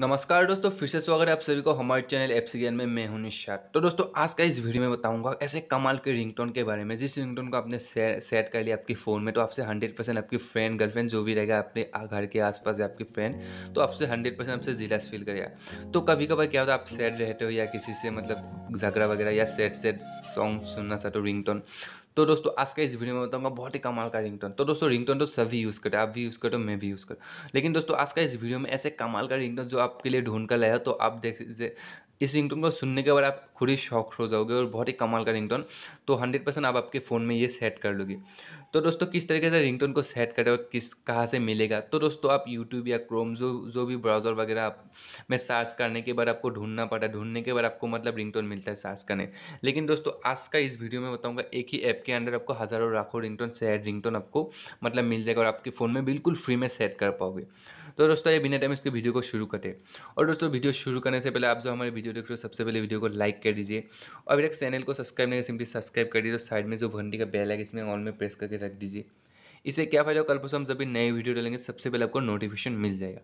नमस्कार दोस्तों फिर से स्वागत है आप सभी को हमारे चैनल एप्स ज्ञान में मैं हूं निशात तो दोस्तों आज का इस वीडियो में बताऊंगा ऐसे कमाल के रिंगटोन के बारे में जिस रिंगटोन को आपने सेट कर लिया आपके फ़ोन में तो आपसे 100 परसेंट आपकी फ्रेंड गर्लफ्रेंड जो भी रहेगा अपने घर के आसपास या आपकी फ्रेंड तो आपसे हंड्रेड परसेंट आपसे जिलास फील करेगा तो कभी कभार क्या होता है आप सैड रहते हो या किसी से मतलब झगड़ा वगैरह या सैड सैड सॉन्ग सुनना चाहते हो रिंग तो दोस्तों आज का इस वीडियो में बताऊंगा बहुत ही कमाल का रिंगटोन तो दोस्तों रिंगटोन तो सभी यूज़ करते हैं आप भी यूज़ करते हो मैं भी यूज़ करता हूँ लेकिन दोस्तों आज का इस वीडियो में ऐसे कमाल का रिंगटोन जो आपके लिए ढूंढ कर लाया तो आप देख इस रिंगटोन को सुनने के बाद आप खुद ही शौक हो जाओगे और बहुत ही कमाल का रिंगटोन तो हंड्रेड परसेंट आप आपके फ़ोन में ये सेट कर लोगे तो दोस्तों किस तरीके से रिंगटोन को सेट करें और किस कहाँ से मिलेगा तो दोस्तों आप यूट्यूब या क्रोम जो जो भी ब्राउज़र वगैरह आप में सर्च करने के बाद आपको ढूंढना पड़ता है ढूंढने के बाद आपको मतलब रिंगटोन मिलता है सर्च करने लेकिन दोस्तों आज का इस वीडियो में बताऊँगा एक ही ऐप के अंदर आपको हज़ारों लाखों रिंगटोन सेट रिंगटोन आपको मतलब मिल जाएगा और आपके फ़ोन में बिल्कुल फ्री में सेट कर पाओगे तो दोस्तों ये बिना टाइम इसके वीडियो को शुरू करते और दोस्तों वीडियो शुरू करने से पहले आप जो हमारे वीडियो देख रहे हो सबसे पहले वीडियो को लाइक कर दीजिए और अभी तक चैनल को सब्सक्राइब नहीं सिंपली सब्सक्राइब कर दीजिए साइड में जो घंटी का बेल है इसमें ऑन में प्रेस करके रख दीजिए इससे क्या फायदा कल परसों हम जब भी नए वीडियो डालेंगे सबसे पहले आपको नोटिफिकेशन मिल जाएगा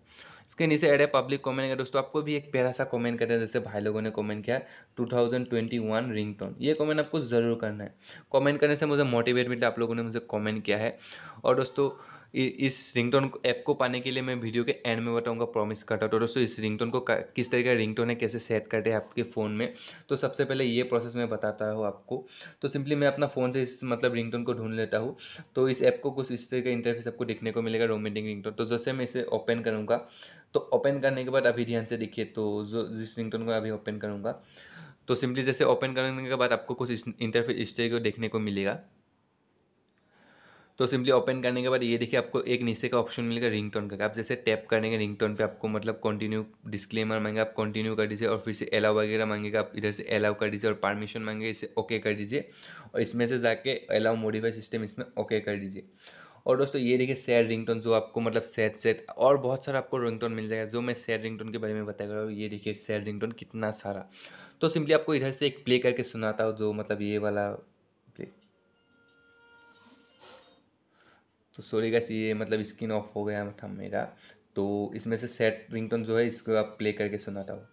इसके नीचे एड है पब्लिक कमेंट का दोस्तों आपको भी एक प्यारा सा कमेंट करना है जैसे भाई लोगों ने कमेंट किया 2021 रिंगटोन ये कमेंट आपको ज़रूर करना है कमेंट करने से मुझे मोटिवेट मिलता है आप लोगों ने मुझे कमेंट किया है और दोस्तों इस रिंगटोन ऐप को पाने के लिए मैं वीडियो के एंड में बताऊंगा प्रॉमिस करता हूँ तो दोस्तों इस रिंगटोन को किस तरह का रिंगटोन है कैसे सेट करते हैं आपके फ़ोन में तो सबसे पहले ये प्रोसेस मैं बताता हूँ आपको तो सिंपली मैं अपना फ़ोन से इस मतलब रिंगटोन को ढूंढ लेता हूँ तो इस ऐप को कुछ इस तरह का इंटरफेस आपको देखने को मिलेगा रोमेंटिक रिंगटोन तो जैसे मैं इसे ओपन करूँगा तो ओपन करने के बाद अभी ध्यान से देखिए तो जो जिस रिंगटोन को अभी ओपन करूँगा तो सिंपली जैसे ओपन करने के बाद आपको कुछ इंटरफेस इस तरह को देखने को मिलेगा तो सिंपली ओपन करने के बाद ये देखिए आपको एक नीचे का ऑप्शन मिलेगा रिंग टोन का आप जैसे टैप करेंगे रिंग टोन पर आपको मतलब कंटिन्यू डिस्क्लेमर मांगे आप कंटिन्यू कर दीजिए और फिर से अलाउ वगैरह मांगेगा आप इधर से अलाउ कर दीजिए और परमिशन मांगे इसे ओके कर दीजिए और इसमें से जाके अलाउ मोडिफाई सिस्टम इसमें ओके कर दीजिए और दोस्तों ये देखिए सैड रिंगटोन जो आपको मतलब सैड सेट और बहुत सारा आपको रिंगटोन मिल जाएगा जो मैं सैड रिंगटोन के बारे में बताया गया हूँ ये देखिए सैड रिंगटोन कितना सारा तो सिंपली आपको इधर से एक प्ले करके सुनाता हूँ जो मतलब ये वाला तो सॉरी गैस ये मतलब स्किन ऑफ हो गया मतलब मेरा तो इसमें से सेट रिंगटोन जो है इसको आप प्ले करके सुनाता हूँ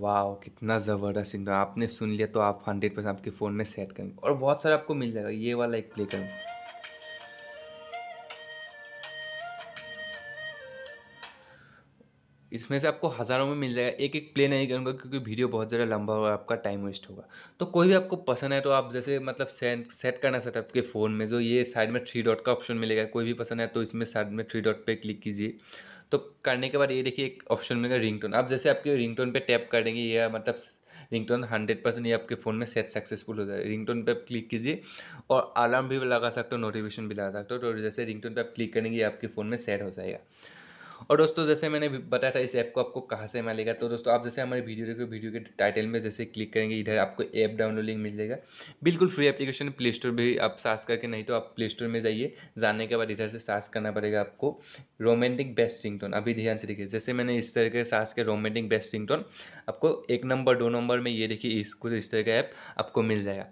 वाह कितना ज़बरदस्त सिग्नल आपने सुन लिया तो आप हंड्रेड परसेंट आपके फ़ोन में सेट करेंगे और बहुत सारा आपको मिल जाएगा ये वाला एक प्ले करेंगे इसमें से आपको हज़ारों में मिल जाएगा एक एक प्ले नहीं करूँगा क्योंकि वीडियो बहुत ज़्यादा लंबा होगा आपका टाइम वेस्ट होगा तो कोई भी आपको पसंद है तो आप जैसे मतलब सेट सेट करना सेटअप आपके फ़ोन में जो ये साइड में थ्री डॉट का ऑप्शन मिलेगा कोई भी पसंद है तो इसमें साइड में थ्री डॉट पर क्लिक कीजिए तो करने के बाद ये देखिए एक ऑप्शन मिलेगा रिंग टोन आप जैसे आपके रिंग टोन टैप कर देंगे या मतलब रिंग टोन हंड्रेड परसेंट ये आपके फ़ोन में सेट सक्सेसफुल हो जाए रिंग टोन पर आप क्लिक कीजिए और अलार्म भी लगा सकते हो नोटिफिकेशन भी लगा सकते हो तो जैसे रिंग टोन पर आप क्लिक करेंगे आपके फ़ोन में सेट हो जाएगा और दोस्तों जैसे मैंने बताया था इस ऐप को आपको कहाँ से मिलेगा तो दोस्तों आप जैसे हमारे वीडियो देखो वीडियो के टाइटल में जैसे क्लिक करेंगे इधर आपको ऐप डाउनलोड लिंक मिल जाएगा बिल्कुल फ्री एप्लीकेशन प्ले स्टोर भी आप सास करके नहीं तो आप प्ले स्टोर में जाइए जाने के बाद इधर से सास करना पड़ेगा आपको रोमांटिक बेस्ट रिंगटोन अभी ध्यान से देखिए जैसे मैंने इस तरह के सास के रोमांटिक बेस्ट रिंगटोन आपको एक नंबर दो नंबर में ये देखिए इसको इस तरह का ऐप आपको मिल जाएगा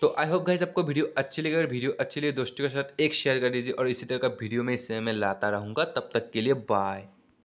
तो आई होप गाइज आपको वीडियो अच्छी लगी और वीडियो अच्छी लगी दोस्तों के साथ एक शेयर कर दीजिए और इसी तरह का वीडियो मैं इस समय लाता रहूँगा तब तक के लिए बाय